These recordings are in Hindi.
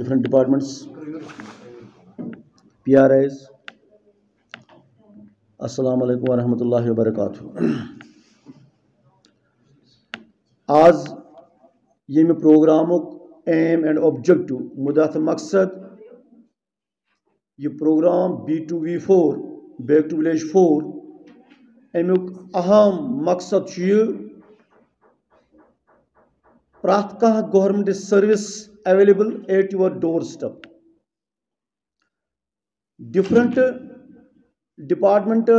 different departments, prs Assalamu alaikum wa rahmatullahi wa barakatuh. aaj ye me program aim aim and objective मकसद यह programme B two V for back to village for aham maqsad मकसद प्रातः कह government service available at your doorstep different department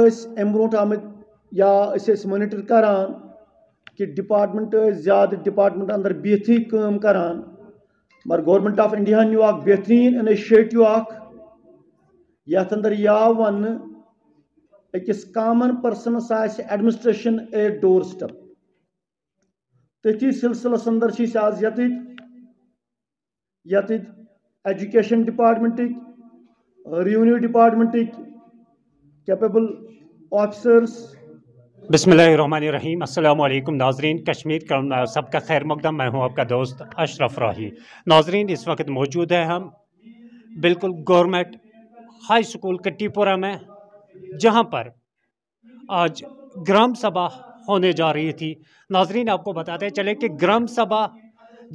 um brought आम या मॉनिटर कर कि डिपार्टमेंट ज्यादा डिपार्टमेंट अंदर बिहत कर मगर गवर्नमेंट ऑफ इंडिया नियो बेहतरीन इनिशिएटिव यथ अंदर यह वन अकिस कामन पर्सनस आ एडमिनिस्ट्रेशन एट डोर तथी सिलसिलस अंदर आज यत department revenue department capable officers बिसमीम अल्लाम कश्मीर का सबका खैर मकदम मैं हूँ आपका दोस्त अशरफ राही नाजरीन इस वक्त मौजूद है हम बिल्कुल गोरमेंट हाई स्कूल कट्टीपुरा में जहाँ पर आज ग्राम सभा होने जा रही थी नाजरीन आपको बताते चले कि ग्राम सभा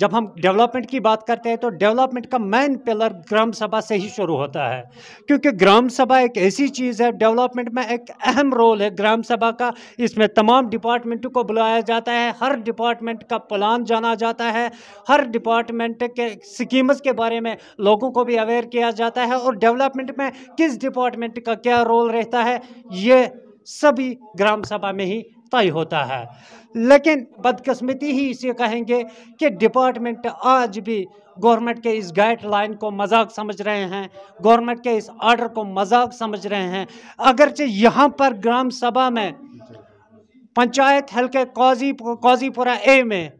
जब हम डेवलपमेंट की बात करते हैं तो डेवलपमेंट का मेन पिलर ग्राम सभा से ही शुरू होता है क्योंकि ग्राम सभा एक ऐसी चीज़ है डेवलपमेंट में एक अहम रोल है ग्राम सभा का इसमें तमाम डिपार्टमेंट को बुलाया जाता है हर डिपार्टमेंट का प्लान जाना जाता है हर डिपार्टमेंट के स्कीम्स के बारे में लोगों को भी अवेयर किया जाता है और डेवलपमेंट में किस डिपार्टमेंट का क्या रोल रहता है ये सभी ग्राम सभा में ही तय होता है लेकिन बदकस्मती ही इसे कहेंगे कि डिपार्टमेंट आज भी गवर्नमेंट के इस गाइडलाइन को मजाक समझ रहे हैं गवर्नमेंट के इस आर्डर को मजाक समझ रहे हैं अगरचे यहाँ पर ग्राम सभा में पंचायत हल्के कौजी कौजीपुरा ए में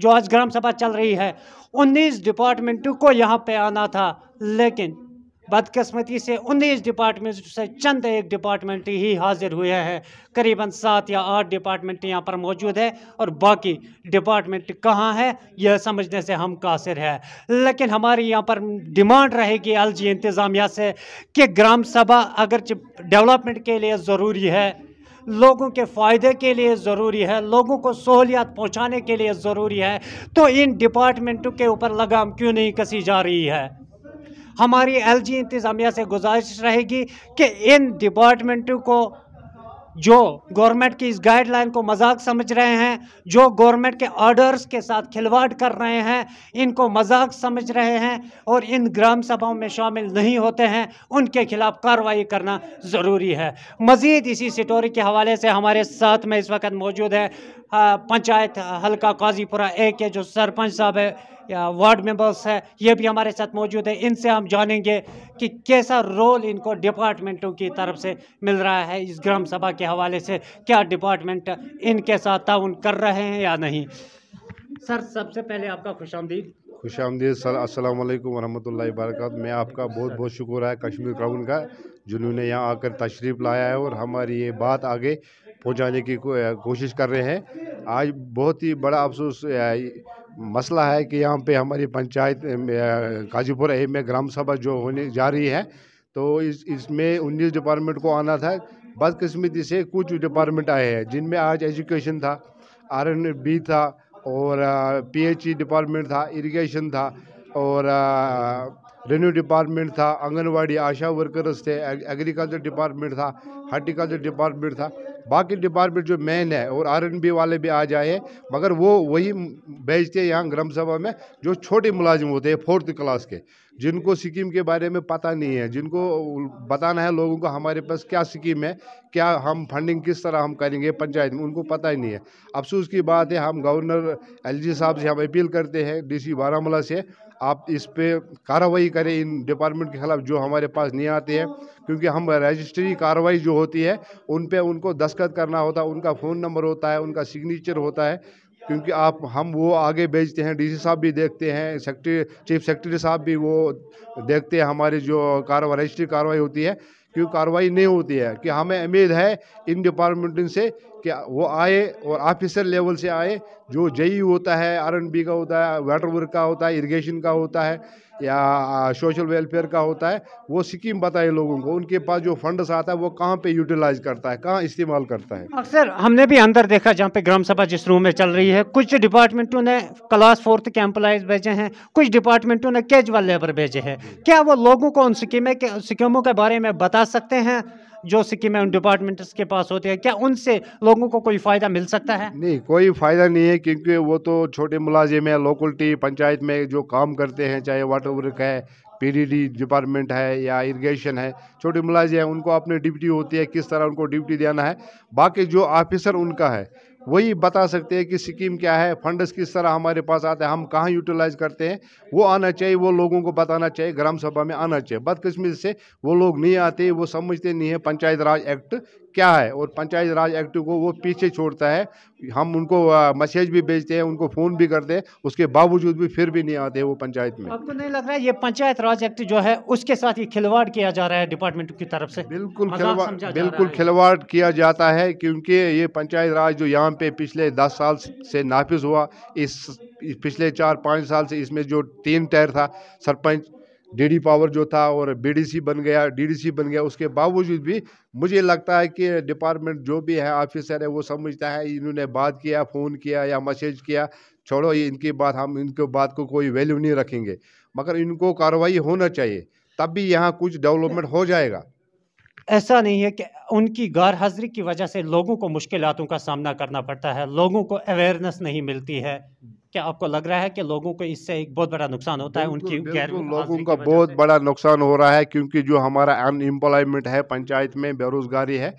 जो आज ग्राम सभा चल रही है 19 डिपार्टमेंटों को यहाँ पे आना था लेकिन बदकस्मती से उन्नीस डिपार्टमेंट से चंद एक डिपार्टमेंट ही हाजिर हुए हैं करीबन सात या आठ डिपार्टमेंट यहाँ पर मौजूद है और बाकी डिपार्टमेंट कहाँ है यह समझने से हम कासिर है लेकिन हमारी यहाँ पर डिमांड रहेगी एल जी इंतज़ामिया से कि ग्राम सभा अगर डेवलपमेंट के लिए ज़रूरी है लोगों के फ़ायदे के लिए ज़रूरी है लोगों को सहूलियात पहुँचाने के लिए ज़रूरी है तो इन डिपार्टमेंटों के ऊपर लगाम क्यों नहीं कसी जा रही है हमारी एल जी इंतज़ामिया से गुजारिश रहेगी कि इन डिपार्टमेंटों को जो गवर्नमेंट की इस गाइडलाइन को मजाक समझ रहे हैं जो गवर्नमेंट के ऑर्डर्स के साथ खिलवाड़ कर रहे हैं इनको मजाक समझ रहे हैं और इन ग्राम सभाओं में शामिल नहीं होते हैं उनके खिलाफ कार्रवाई करना ज़रूरी है मज़ीद इसी स्टोरी के हवाले से हमारे साथ में इस वक्त मौजूद है पंचायत हल्का काजीपुरा ए के जो सरपंच साहब है वार्ड मेंबर्स है ये भी हमारे साथ मौजूद है इनसे हम जानेंगे कि कैसा रोल इनको डिपार्टमेंटों की तरफ से मिल रहा है इस ग्राम सभा के हवाले से क्या डिपार्टमेंट इनके साथ ताउन कर रहे हैं या नहीं सर सबसे पहले आपका खुश आमदीद खुश आमदी सर असल वरहमल वर्क मैं आपका बहुत बहुत शुक्र है कश्मीर क्राउन का जिन्होंने यहाँ आकर तशरीफ़ लाया है और हमारी ये बात आगे पहुंचाने की कोशिश कर रहे हैं आज बहुत ही बड़ा अफसोस मसला है कि यहाँ पे हमारी पंचायत काजीपुर ए में ग्राम सभा जो होने जा रही है तो इस इसमें उन्नीस डिपार्टमेंट को आना था बदकस्मती से कुछ डिपार्टमेंट आए हैं जिनमें आज एजुकेशन था आर बी था और पीएचई डिपार्टमेंट था इरिगेशन था और रेवन्यू डिपार्टमेंट था आंगनवाड़ी आशा वर्कर्स थे एग्रीकल्चर डिपार्टमेंट था हार्टिकल्चर डिपार्टमेंट था बाकी डिपार्टमेंट जो मेन है और आरएनबी वाले भी आ जाए मगर वो वही भेजते हैं यहाँ ग्राम सभा में जो छोटे मुलाजिम होते हैं फोर्थ क्लास के जिनको सिक्किम के बारे में पता नहीं है जिनको बताना है लोगों को हमारे पास क्या स्कीम है क्या हम फंडिंग किस तरह हम करेंगे पंचायत में उनको पता ही नहीं है अफसोस की बात है हम गवर्नर एलजी साहब से हम अपील करते हैं डीसी बारामूला से आप इस पर कार्रवाई करें इन डिपार्टमेंट के खिलाफ जो हमारे पास नहीं आते हैं क्योंकि हम रजिस्ट्री कार्रवाई जो होती है उन पर उनको दस्खत करना होता है उनका फ़ोन नंबर होता है उनका सिग्नेचर होता है क्योंकि आप हम वो आगे भेजते हैं डीसी साहब भी देखते हैं सेक्रेटरी चीफ सेक्रेटरी साहब भी वो देखते हैं हमारी जो कार्रवाई रजिस्ट्री कार्रवाई होती है क्यों कार्रवाई नहीं होती है कि हमें उम्मीद है इन डिपार्टमेंट से कि वो आए और ऑफिसर लेवल से आए जो जई होता है आर का होता है वाटर वर्क का होता है इरीगेशन का होता है या सोशल वेलफेयर का होता है वो स्कीम बताए लोगों को उनके पास जो फंड्स आता है वो कहाँ पे यूटिलाइज करता है कहाँ इस्तेमाल करता है अक्सर हमने भी अंदर देखा जहाँ पे ग्राम सभा जिस रूम में चल रही है कुछ डिपार्टमेंटों ने क्लास फोर्थ के एम्प्लाइज भेजे हैं कुछ डिपार्टमेंटों ने कैजुअल लेबर भेजे हैं क्या वो लोगों को उन स्कीमें स्कीमों के बारे में बता सकते हैं जो सिक्किम में उन डिपार्टमेंट्स के पास होते हैं क्या उनसे लोगों को कोई फ़ायदा मिल सकता है नहीं कोई फ़ायदा नहीं है क्योंकि वो तो छोटे मुलाजिम है लोकल्टी पंचायत में जो काम करते हैं चाहे वाटर वर्क है पीडीडी डिपार्टमेंट है या इरिगेशन है छोटे मुलाजिम हैं उनको अपने ड्यूटी होती है किस तरह उनको ड्यूटी देना है बाकी जो ऑफिसर उनका है वही बता सकते हैं कि स्कीम क्या है फंड्स किस तरह हमारे पास आते हैं हम कहाँ यूटिलाइज करते हैं वो आना चाहिए वो लोगों को बताना चाहिए ग्राम सभा में आना चाहिए बदकिस्मती से वो लोग नहीं आते वो समझते नहीं है पंचायत राज एक्ट क्या है और पंचायत राज एक्ट को वो पीछे छोड़ता है हम उनको मैसेज भी भेजते हैं उनको फ़ोन भी करते हैं उसके बावजूद भी फिर भी नहीं आते वो पंचायत में आपको नहीं लग रहा है ये पंचायत राज एक्ट जो है उसके साथ ये खिलवाड़ किया जा रहा है डिपार्टमेंट की तरफ से बिल्कुल खिलवाड़ बिल्कुल खिलवाड़ किया जाता है क्योंकि ये पंचायत राज जो यहाँ पे पिछले दस साल से नाफिज हुआ इस पिछले चार पाँच साल से इसमें जो तीन टायर था सरपंच डीडी पावर जो था और बीडीसी बन गया डीडीसी बन गया उसके बावजूद भी मुझे लगता है कि डिपार्टमेंट जो भी है ऑफिसर है वो समझता है इन्होंने बात किया फ़ोन किया या मैसेज किया छोड़ो ये इनकी बात हम इनके बात को कोई वैल्यू नहीं रखेंगे मगर इनको कार्रवाई होना चाहिए तब भी यहाँ कुछ डेवलपमेंट हो जाएगा ऐसा नहीं है कि उनकी गैर हाजिरी की वजह से लोगों को मुश्किलों का सामना करना पड़ता है लोगों को अवेयरनेस नहीं मिलती है क्या आपको लग रहा है कि लोगों को इससे एक बहुत बड़ा नुकसान होता है उनकी गैर लोगों का बहुत बड़ा नुकसान हो रहा है क्योंकि जो हमारा अनएम्प्लॉयमेंट है पंचायत में बेरोज़गारी है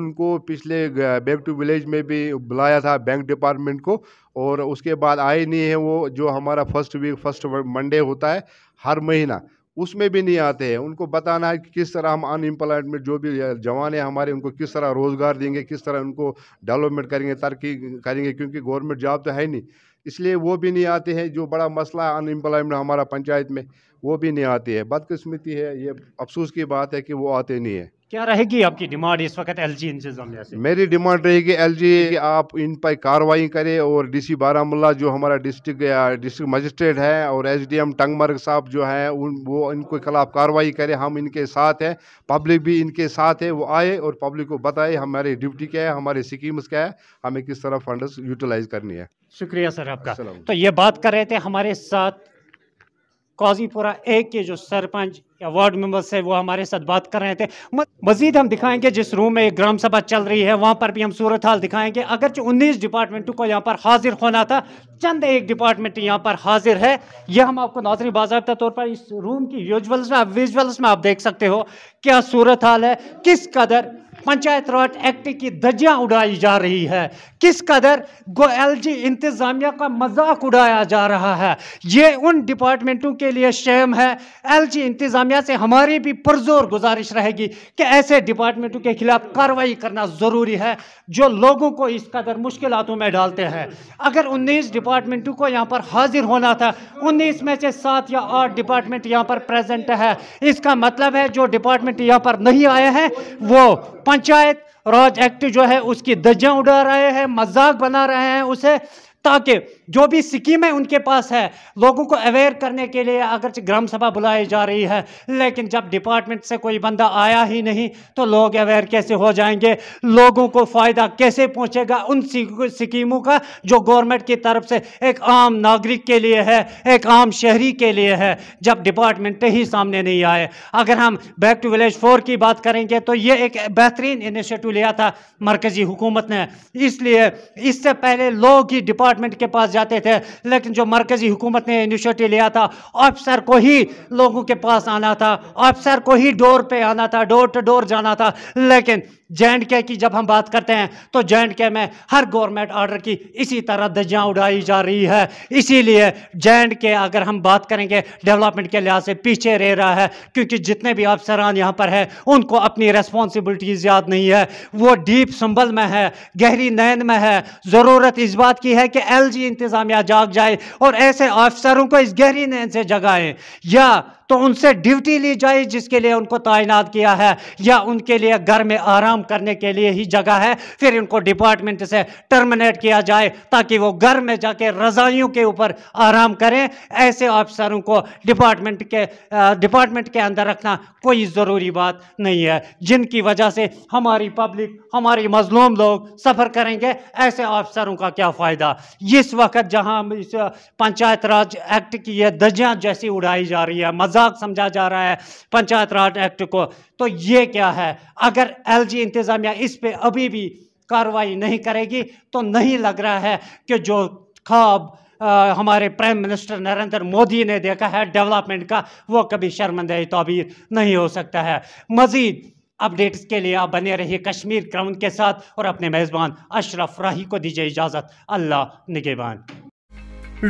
उनको पिछले बैक टू विलेज में भी बुलाया था बैंक डिपार्टमेंट को और उसके बाद आए नहीं है वो जो हमारा फर्स्ट वीक फर्स्ट मंडे होता है हर महीना उसमें भी नहीं आते हैं उनको बताना है कि किस तरह हम अनएम्प्लॉयमेंट जो भी जवान हैं हमारे उनको किस तरह रोज़गार देंगे किस तरह उनको डेवलपमेंट करेंगे तरक्की करेंगे क्योंकि गवर्नमेंट जॉब तो है नहीं इसलिए वो भी नहीं आते हैं जो बड़ा मसला अनएम्प्लॉयमेंट हमारा पंचायत में वो भी नहीं आते हैं बदकिस्मती है ये अफसोस की बात है कि वो आते नहीं है क्या रहेगी आपकी डिमांड इस वक्त एल जी इंतजामिया से मेरी डिमांड रहेगी एल जी आप इन पर कार्रवाई करें और डी सी बारामूला जो हमारा डिस्ट्रिक्ट डिस्ट्रिक्ट मजिस्ट्रेट है और एस डी एम टंगमर्ग साहब जो है उन वो इनके खिलाफ कार्रवाई करें हम इनके साथ हैं पब्लिक भी इनके साथ है वो आए और पब्लिक को बताए हमारी ड्यूटी क्या है हमारे स्कीम्स क्या है हमें किस तरह फंड यूटिलाइज करनी है शुक्रिया सर आपका तो ये बात कर रहे थे हमारे साथ काजीपुरा ए के जो सरपंच या वार्ड मेंबर्स है वो हमारे साथ बात कर रहे थे मजीद हम दिखाएंगे जिस रूम में ग्राम सभा चल रही है वहाँ पर भी हम सूरत हाल दिखाएंगे अगर जो उन्नीस डिपार्टमेंटों को यहाँ पर हाजिर होना था चंद एक डिपार्टमेंट यहाँ पर हाजिर है यह हम आपको नाजरी बाबा तौर पर इस रूम की यूजल्स में विजुअल्स में आप देख सकते हो क्या सूरत हाल है किस कदर पंचायत राज एक्ट की धज्जियाँ उड़ाई जा रही है किस कदर गो एल जी इंतज़ामिया का मजाक उड़ाया जा रहा है ये उन डिपार्टमेंटों के लिए शेम है एल जी इंतज़ामिया से हमारी भी पुरजोर गुजारिश रहेगी कि ऐसे डिपार्टमेंटों के खिलाफ कार्रवाई करना ज़रूरी है जो लोगों को इस कदर मुश्किल में डालते हैं अगर उन्नीस डिपार्टमेंटों को यहाँ पर हाजिर होना था उन्नीस में से सात या आठ डिपार्टमेंट यहाँ पर प्रेजेंट है इसका मतलब है जो डिपार्टमेंट यहाँ पर नहीं आए हैं वो पंचायत राज एक्ट जो है उसकी दर्जा उड़ा रहे हैं मजाक बना रहे हैं उसे ताकि जो भी स्कीमें उनके पास है लोगों को अवेयर करने के लिए अगर ग्राम सभा बुलाई जा रही है लेकिन जब डिपार्टमेंट से कोई बंदा आया ही नहीं तो लोग अवेयर कैसे हो जाएंगे लोगों को फ़ायदा कैसे पहुँचेगा उन स्कीमों का जो गवर्नमेंट की तरफ से एक आम नागरिक के लिए है एक आम शहरी के लिए है जब डिपार्टमेंट ही सामने नहीं आए अगर हम बैक टू विलेज फोर की बात करेंगे तो ये एक बेहतरीन इनिशिएटिव लिया था मरकज़ी हुकूमत ने इसलिए इससे पहले लोग ही डिपार्ट डिपार्टमेंट के पास जाते थे लेकिन जो मरकज़ी हुकूमत ने इनिशिएटिव लिया था ऑफिसर को ही लोगों के पास आना था ऑफिसर को ही डोर पे आना था डोर टू डोर जाना था लेकिन जे के की जब हम बात करते हैं तो जे के में हर गवर्नमेंट ऑर्डर की इसी तरह धज्जियाँ उड़ाई जा रही है इसीलिए जे के अगर हम बात करेंगे डेवलपमेंट के लिहाज से पीछे रह रहा है क्योंकि जितने भी अफसरान यहाँ पर हैं उनको अपनी रेस्पॉन्सिबिलिटीज़ याद नहीं है वो डीप संबल में है गहरी नैन में है ज़रूरत इस बात की है कि एल जी इंतज़ामिया जाग जाए और ऐसे अफसरों को इस गहरी नैन से जगाएं या तो उनसे ड्यूटी ली जाए जिसके लिए उनको तैनात किया है या उनके लिए घर में आराम करने के लिए ही जगह है फिर उनको डिपार्टमेंट से टर्मिनेट किया जाए ताकि वो घर में जाके रज़ाइयों के ऊपर आराम करें ऐसे अफसरों को डिपार्टमेंट के डिपार्टमेंट के अंदर रखना कोई ज़रूरी बात नहीं है जिनकी वजह से हमारी पब्लिक हमारी मजलूम लोग सफ़र करेंगे ऐसे अफसरों का क्या फ़ायदा इस वक्त जहां इस पंचायत राज एक्ट की यह दर्जियाँ जैसी उड़ाई जा रही है मजाक समझा जा रहा है पंचायत राज एक्ट को तो ये क्या है अगर एल जी इंतज़ामिया इस पर अभी भी कार्रवाई नहीं करेगी तो नहीं लग रहा है कि जो ख्वाब आ, हमारे प्राइम मिनिस्टर नरेंद्र मोदी ने देखा है डेवलपमेंट का वो कभी शर्मंदे तबीर तो नहीं हो सकता है मज़ीद अपडेट्स के लिए आप बने रहिए कश्मीर क्राउन के साथ और अपने मेजबान अशरफ राही को दीजिए इजाजत अल्लाह निगेबान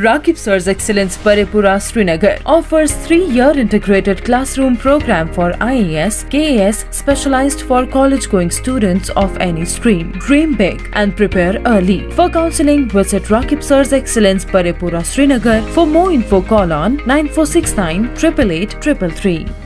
Raqib sir excellence Parraypora Srinagar offers three year integrated classroom programme for I IAS, KAS, specialised for college going students of any stream dream big and prepare early for counselling visit Raqib sir excellence Parraypora Srinagar for more info call on nine four six nine triple eight triple three